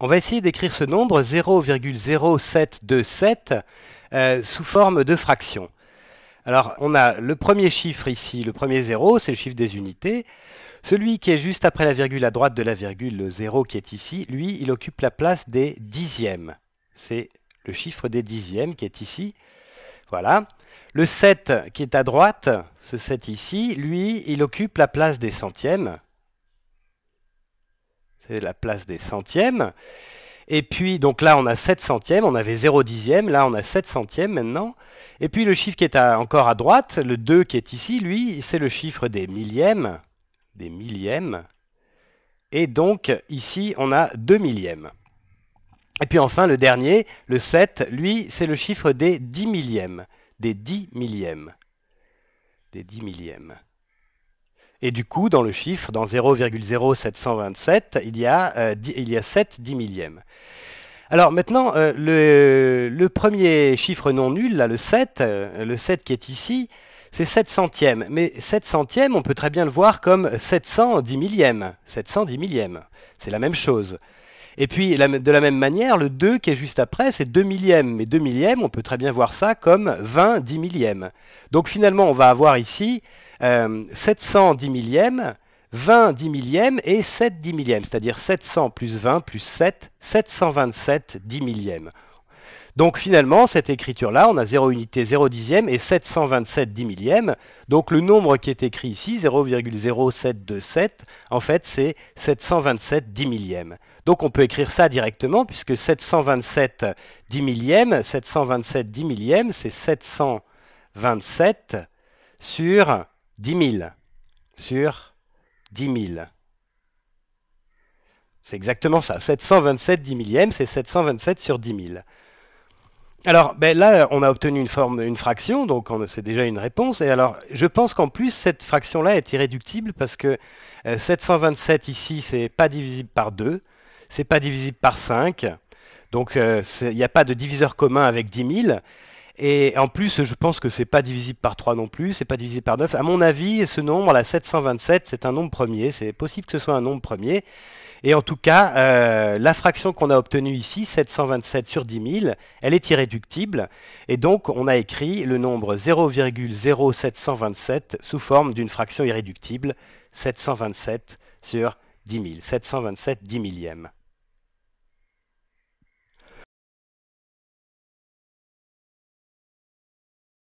On va essayer d'écrire ce nombre 0,0727 euh, sous forme de fraction. Alors on a le premier chiffre ici, le premier 0, c'est le chiffre des unités. Celui qui est juste après la virgule à droite de la virgule, le 0 qui est ici, lui, il occupe la place des dixièmes. C'est le chiffre des dixièmes qui est ici. Voilà. Le 7 qui est à droite, ce 7 ici, lui, il occupe la place des centièmes c'est la place des centièmes. Et puis, donc là, on a 7 centièmes, on avait 0 dixième, là, on a 7 centièmes maintenant. Et puis, le chiffre qui est encore à droite, le 2 qui est ici, lui, c'est le chiffre des millièmes, des millièmes. Et donc, ici, on a 2 millièmes. Et puis enfin, le dernier, le 7, lui, c'est le chiffre des 10 millièmes, des 10 millièmes, des 10 millièmes. Et du coup, dans le chiffre, dans 0,0727, il, y a, euh, il y a 7 dix millièmes. Alors maintenant, euh, le, premier chiffre non nul, là, le 7, euh, le 7 qui est ici, c'est 7 centièmes. Mais 7 centièmes, on peut très bien le voir comme 710 millièmes. 710 millièmes, c'est la même chose. Et puis de la même manière, le 2 qui est juste après, c'est 2 millièmes. Mais 2 millièmes, on peut très bien voir ça comme 20 10 millièmes. Donc finalement, on va avoir ici 710 euh, millièmes, 20 10 millièmes et 7 10 millièmes, c'est-à-dire 700 plus 20 plus 7, 727 10 millièmes. Donc finalement, cette écriture-là, on a 0 unité, 0 dixième et 727 dix millièmes. Donc le nombre qui est écrit ici, 0,0727, en fait c'est 727 dix millièmes. Donc on peut écrire ça directement puisque 727 10 millièmes, 727 10 millièmes, c'est 727 sur 10 000. Sur 10 000. C'est exactement ça. 727 10 millièmes, c'est 727 sur 10 000. Alors ben là, on a obtenu une, forme, une fraction, donc c'est déjà une réponse. Et alors, je pense qu'en plus, cette fraction-là est irréductible parce que 727 euh, ici, c'est pas divisible par 2 n'est pas divisible par 5. Donc euh, il n'y a pas de diviseur commun avec 10 000. Et en plus, je pense que ce n'est pas divisible par 3 non plus, ce n'est pas divisible par 9. À mon avis, ce nombre, la 727, c'est un nombre premier. C'est possible que ce soit un nombre premier. Et en tout cas, euh, la fraction qu'on a obtenue ici, 727 sur 10 000, elle est irréductible. Et donc, on a écrit le nombre 0,0727 sous forme d'une fraction irréductible, 727 sur 10 000. 727 10 millième.